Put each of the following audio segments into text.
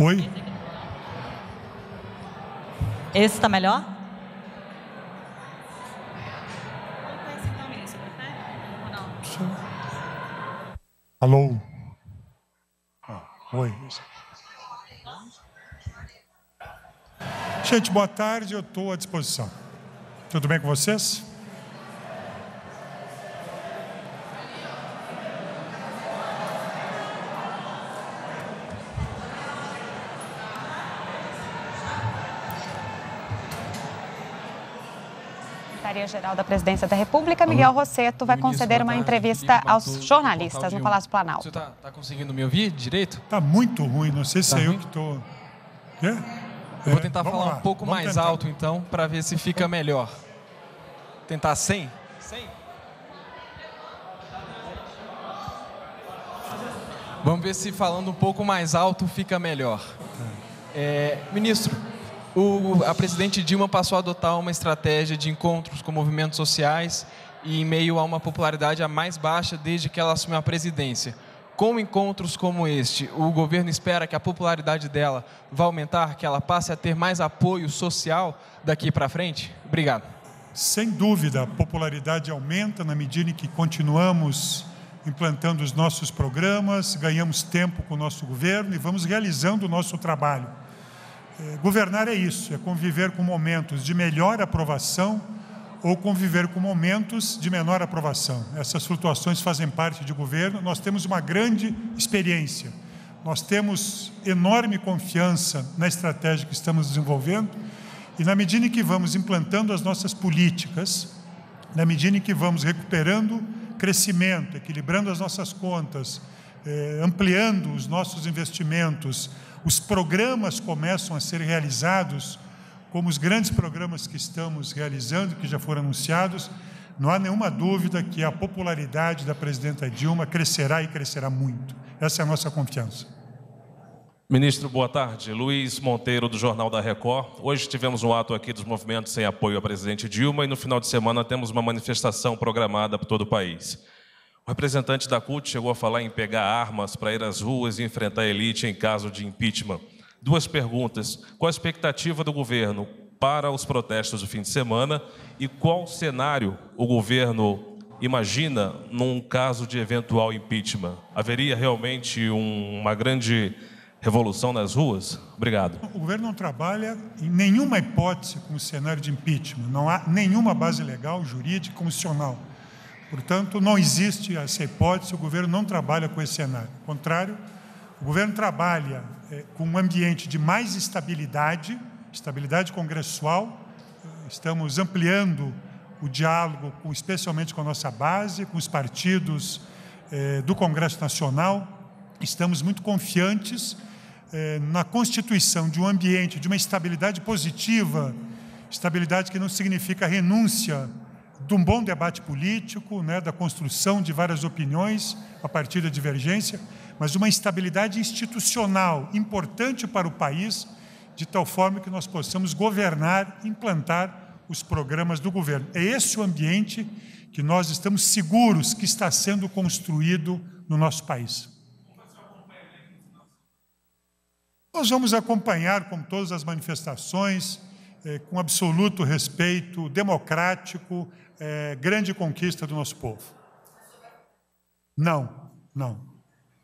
Oi? Esse está melhor? Alô? Ah, oi. Gente, boa tarde, eu estou à disposição. Tudo bem com vocês? secretaria-geral da Presidência da República, Miguel Rosseto, vai conceder uma entrevista aos jornalistas no Palácio Planalto. Você está tá conseguindo me ouvir direito? Está muito ruim, não sei se tá é ruim? eu que estou... Tô... É? Eu vou é, tentar é, falar lá. um pouco vamos mais tentar. alto, então, para ver se fica melhor. Tentar sem? Sem. Vamos ver se falando um pouco mais alto fica melhor. Tá. É, ministro, o, a presidente Dilma passou a adotar uma estratégia de encontros com movimentos sociais e em meio a uma popularidade a mais baixa desde que ela assumiu a presidência. Com encontros como este, o governo espera que a popularidade dela vá aumentar, que ela passe a ter mais apoio social daqui para frente? Obrigado. Sem dúvida, a popularidade aumenta na medida em que continuamos implantando os nossos programas, ganhamos tempo com o nosso governo e vamos realizando o nosso trabalho é, governar é isso, é conviver com momentos de melhor aprovação ou conviver com momentos de menor aprovação. Essas flutuações fazem parte de governo. Nós temos uma grande experiência, nós temos enorme confiança na estratégia que estamos desenvolvendo e, na medida em que vamos implantando as nossas políticas, na medida em que vamos recuperando crescimento, equilibrando as nossas contas, eh, ampliando os nossos investimentos, os programas começam a ser realizados, como os grandes programas que estamos realizando, que já foram anunciados, não há nenhuma dúvida que a popularidade da presidenta Dilma crescerá e crescerá muito. Essa é a nossa confiança. Ministro, boa tarde. Luiz Monteiro, do Jornal da Record. Hoje tivemos um ato aqui dos movimentos sem apoio à presidente Dilma e no final de semana temos uma manifestação programada por todo o país. O representante da CUT chegou a falar em pegar armas para ir às ruas e enfrentar a elite em caso de impeachment. Duas perguntas. Qual a expectativa do governo para os protestos do fim de semana e qual cenário o governo imagina num caso de eventual impeachment? Haveria realmente um, uma grande revolução nas ruas? Obrigado. O governo não trabalha em nenhuma hipótese com o cenário de impeachment. Não há nenhuma base legal, jurídica, constitucional Portanto, não existe essa hipótese, o governo não trabalha com esse cenário. Ao contrário, o governo trabalha é, com um ambiente de mais estabilidade, estabilidade congressual. Estamos ampliando o diálogo, com, especialmente com a nossa base, com os partidos é, do Congresso Nacional. Estamos muito confiantes é, na constituição de um ambiente de uma estabilidade positiva, estabilidade que não significa renúncia de um bom debate político, né, da construção de várias opiniões a partir da divergência, mas uma estabilidade institucional importante para o país, de tal forma que nós possamos governar, implantar os programas do governo. É esse o ambiente que nós estamos seguros que está sendo construído no nosso país. Nós vamos acompanhar, como todas as manifestações, é, com absoluto respeito democrático, é, grande conquista do nosso povo. Não, não.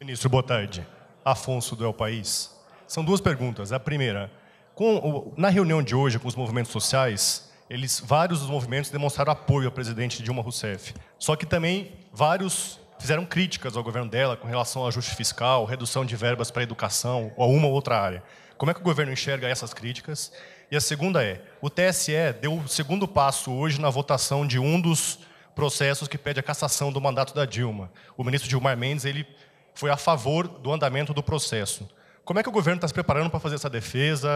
Ministro, boa tarde. Afonso do El País. São duas perguntas. A primeira, com, na reunião de hoje com os movimentos sociais, eles, vários dos movimentos demonstraram apoio ao presidente Dilma Rousseff. Só que também vários fizeram críticas ao governo dela com relação ao ajuste fiscal, redução de verbas para educação ou a uma ou outra área. Como é que o governo enxerga essas críticas? E a segunda é: o TSE deu o segundo passo hoje na votação de um dos processos que pede a cassação do mandato da Dilma. O ministro Gilmar Mendes ele foi a favor do andamento do processo. Como é que o governo está se preparando para fazer essa defesa?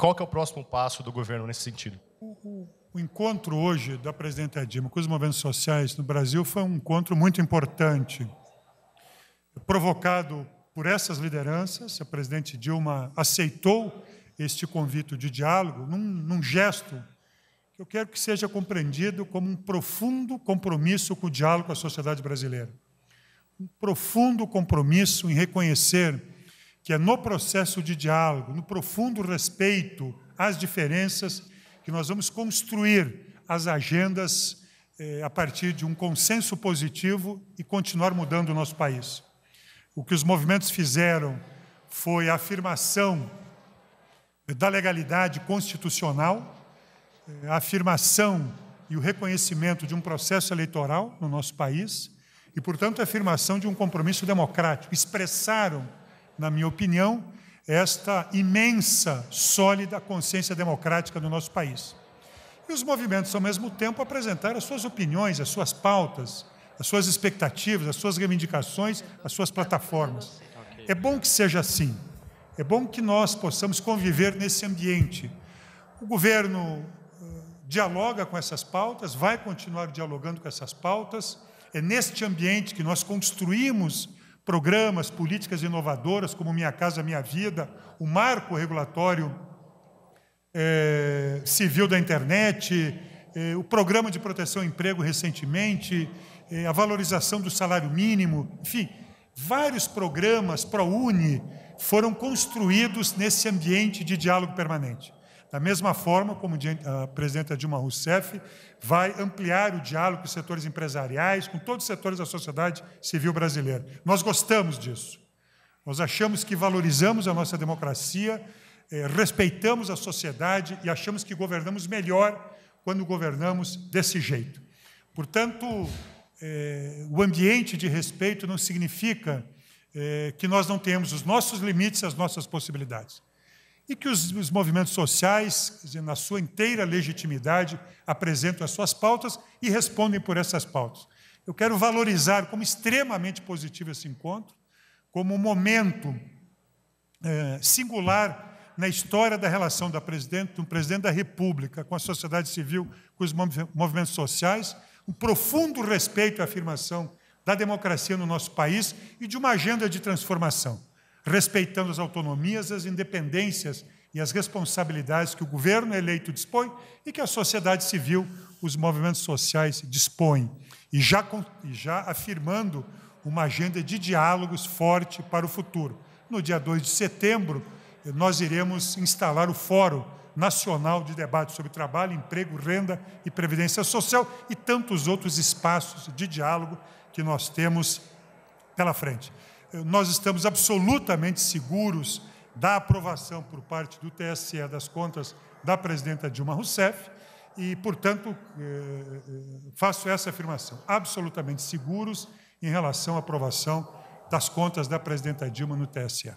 Qual que é o próximo passo do governo nesse sentido? O, o encontro hoje da presidenta Dilma com os movimentos sociais no Brasil foi um encontro muito importante, provocado por essas lideranças. A presidente Dilma aceitou este convite de diálogo num, num gesto que eu quero que seja compreendido como um profundo compromisso com o diálogo com a sociedade brasileira. Um profundo compromisso em reconhecer que é no processo de diálogo, no profundo respeito às diferenças, que nós vamos construir as agendas eh, a partir de um consenso positivo e continuar mudando o nosso país. O que os movimentos fizeram foi a afirmação da legalidade constitucional, eh, a afirmação e o reconhecimento de um processo eleitoral no nosso país e, portanto, a afirmação de um compromisso democrático. Expressaram, na minha opinião, esta imensa, sólida consciência democrática do nosso país. E os movimentos, ao mesmo tempo, apresentaram as suas opiniões, as suas pautas, as suas expectativas, as suas reivindicações, as suas plataformas. É bom que seja assim. É bom que nós possamos conviver nesse ambiente. O governo eh, dialoga com essas pautas, vai continuar dialogando com essas pautas. É neste ambiente que nós construímos programas, políticas inovadoras, como Minha Casa Minha Vida, o marco regulatório é, civil da internet, é, o programa de proteção ao emprego recentemente, é, a valorização do salário mínimo, enfim, vários programas, ProUni, foram construídos nesse ambiente de diálogo permanente. Da mesma forma como a presidenta Dilma Rousseff vai ampliar o diálogo com os setores empresariais, com todos os setores da sociedade civil brasileira. Nós gostamos disso. Nós achamos que valorizamos a nossa democracia, eh, respeitamos a sociedade e achamos que governamos melhor quando governamos desse jeito. Portanto, eh, o ambiente de respeito não significa é, que nós não temos os nossos limites, as nossas possibilidades. E que os, os movimentos sociais, dizer, na sua inteira legitimidade, apresentam as suas pautas e respondem por essas pautas. Eu quero valorizar como extremamente positivo esse encontro, como um momento é, singular na história da relação da presidente, do presidente da República com a sociedade civil, com os movimentos sociais, um profundo respeito à afirmação da democracia no nosso país e de uma agenda de transformação, respeitando as autonomias, as independências e as responsabilidades que o governo eleito dispõe e que a sociedade civil, os movimentos sociais dispõem, e já, e já afirmando uma agenda de diálogos forte para o futuro. No dia 2 de setembro, nós iremos instalar o Fórum Nacional de Debate sobre Trabalho, Emprego, Renda e Previdência Social e tantos outros espaços de diálogo que nós temos pela frente. Eh, nós estamos absolutamente seguros da aprovação por parte do TSE das contas da presidenta Dilma Rousseff e, portanto, eh, eh, faço essa afirmação, absolutamente seguros em relação à aprovação das contas da presidenta Dilma no TSE.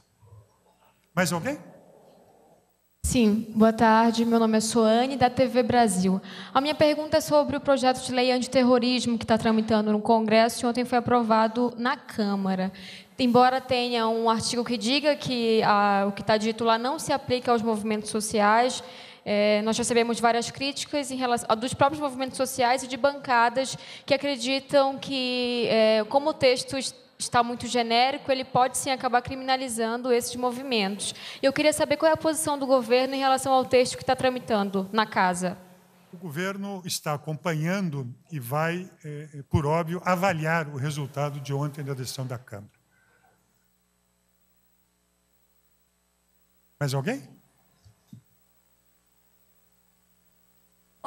Mais alguém? Sim, boa tarde. Meu nome é Soane, da TV Brasil. A minha pergunta é sobre o projeto de lei antiterrorismo que está tramitando no Congresso e ontem foi aprovado na Câmara. Embora tenha um artigo que diga que a, o que está dito lá não se aplica aos movimentos sociais, é, nós recebemos várias críticas em relação ah, dos próprios movimentos sociais e de bancadas que acreditam que, é, como o texto está muito genérico, ele pode sim acabar criminalizando esses movimentos. Eu queria saber qual é a posição do governo em relação ao texto que está tramitando na casa. O governo está acompanhando e vai, é, é, por óbvio, avaliar o resultado de ontem da decisão da Câmara. Mais alguém?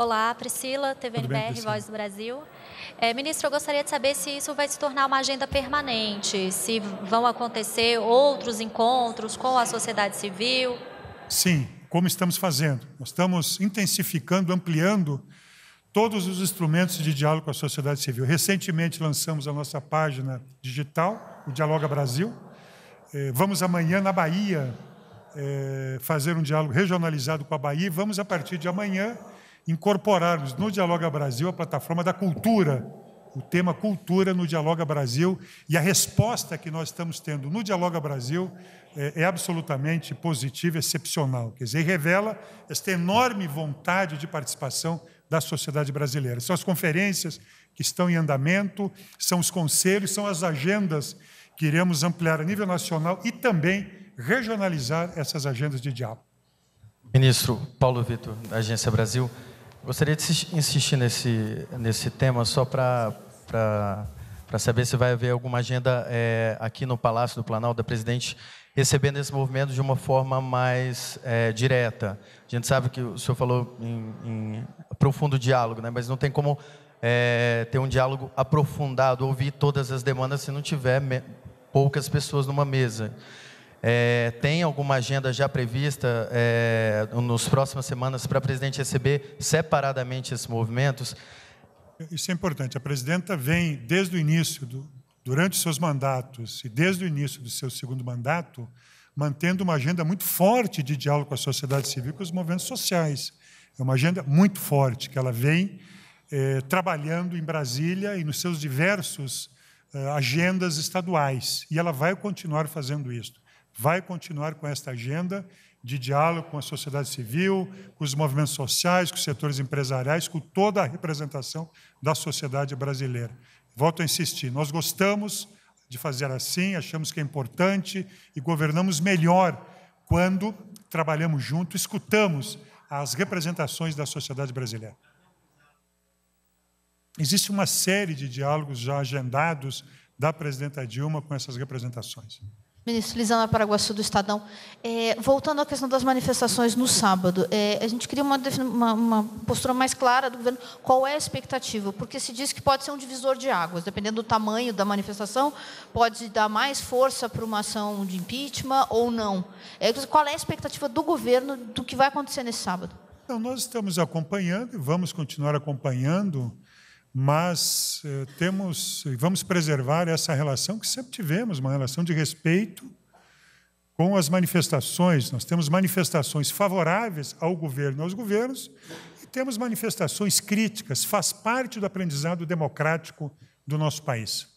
Olá, Priscila, TVNBR, Voz do Brasil. É, ministro, eu gostaria de saber se isso vai se tornar uma agenda permanente, se vão acontecer outros encontros com a sociedade civil. Sim, como estamos fazendo. Nós estamos intensificando, ampliando todos os instrumentos de diálogo com a sociedade civil. Recentemente lançamos a nossa página digital, o Dialoga Brasil. É, vamos amanhã na Bahia é, fazer um diálogo regionalizado com a Bahia. Vamos, a partir de amanhã, incorporarmos no Dialoga Brasil a plataforma da cultura, o tema cultura no Dialoga Brasil, e a resposta que nós estamos tendo no Dialoga Brasil é, é absolutamente positiva, excepcional. Quer dizer, revela esta enorme vontade de participação da sociedade brasileira. São as conferências que estão em andamento, são os conselhos, são as agendas que iremos ampliar a nível nacional e também regionalizar essas agendas de diálogo. Ministro Paulo Vitor, da Agência Brasil. Gostaria de insistir nesse, nesse tema só para saber se vai haver alguma agenda é, aqui no Palácio do Planalto da presidente recebendo esse movimento de uma forma mais é, direta. A gente sabe que o senhor falou em, em profundo diálogo, né? mas não tem como é, ter um diálogo aprofundado, ouvir todas as demandas se não tiver poucas pessoas numa mesa. É, tem alguma agenda já prevista é, nos próximas semanas para a presidente receber separadamente esses movimentos? Isso é importante. A presidenta vem desde o início, do, durante seus mandatos e desde o início do seu segundo mandato, mantendo uma agenda muito forte de diálogo com a sociedade civil e os movimentos sociais. É uma agenda muito forte que ela vem é, trabalhando em Brasília e nos seus diversos é, agendas estaduais e ela vai continuar fazendo isso vai continuar com esta agenda de diálogo com a sociedade civil, com os movimentos sociais, com os setores empresariais, com toda a representação da sociedade brasileira. Volto a insistir, nós gostamos de fazer assim, achamos que é importante e governamos melhor quando trabalhamos junto, escutamos as representações da sociedade brasileira. Existe uma série de diálogos já agendados da presidenta Dilma com essas representações. Ministro Lisana Paraguaçu, do Estadão. É, voltando à questão das manifestações no sábado, é, a gente queria uma, uma, uma, postura mais clara do governo. Qual é a expectativa? Porque se diz que pode ser um divisor de águas, dependendo do tamanho da manifestação, pode dar mais força para uma ação de impeachment ou não. É, qual é a expectativa do governo do que vai acontecer nesse sábado? Então, nós estamos acompanhando e vamos continuar acompanhando mas eh, temos vamos preservar essa relação que sempre tivemos, uma relação de respeito com as manifestações. Nós temos manifestações favoráveis ao governo, aos governos, e temos manifestações críticas. Faz parte do aprendizado democrático do nosso país.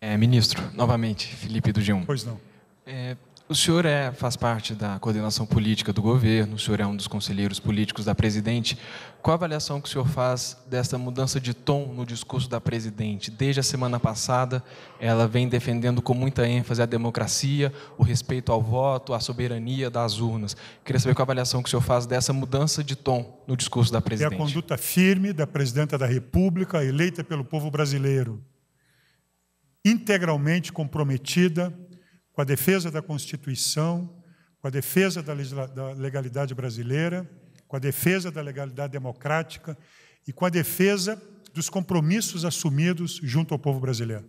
É, ministro, novamente, Felipe do G1. Pois não. É, o senhor é, faz parte da coordenação política do governo, o senhor é um dos conselheiros políticos da presidente. Qual a avaliação que o senhor faz dessa mudança de tom no discurso da presidente? Desde a semana passada, ela vem defendendo com muita ênfase a democracia, o respeito ao voto, a soberania das urnas. Queria saber qual a avaliação que o senhor faz dessa mudança de tom no discurso da presidente. É a conduta firme da presidenta da República, eleita pelo povo brasileiro, integralmente comprometida com a defesa da Constituição, com a defesa da, da legalidade brasileira, com a defesa da legalidade democrática e com a defesa dos compromissos assumidos junto ao povo brasileiro.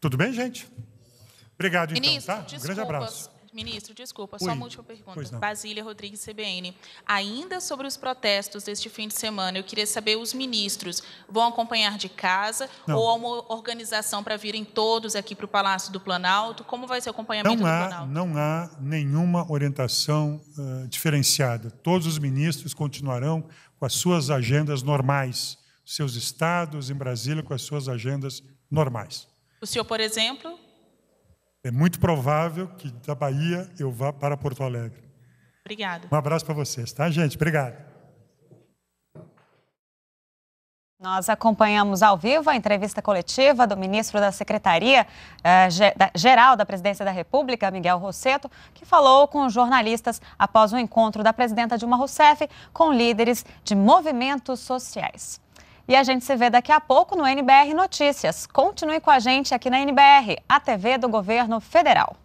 Tudo bem, gente? Obrigado, Ministro, então, tá? Um grande abraço. Ministro, desculpa, só Oi, uma última pergunta. Basília Rodrigues, CBN. Ainda sobre os protestos deste fim de semana, eu queria saber os ministros vão acompanhar de casa não. ou há uma organização para virem todos aqui para o Palácio do Planalto? Como vai ser o acompanhamento não há, do Planalto? Não há nenhuma orientação uh, diferenciada. Todos os ministros continuarão com as suas agendas normais, seus estados em Brasília com as suas agendas normais. O senhor, por exemplo? É muito provável que da Bahia eu vá para Porto Alegre. Obrigado. Um abraço para vocês, tá, gente? Obrigado. Nós acompanhamos ao vivo a entrevista coletiva do ministro da Secretaria-Geral eh, da Presidência da República, Miguel Rosseto, que falou com jornalistas após o encontro da presidenta Dilma Rousseff com líderes de movimentos sociais. E a gente se vê daqui a pouco no NBR Notícias. Continue com a gente aqui na NBR, a TV do Governo Federal.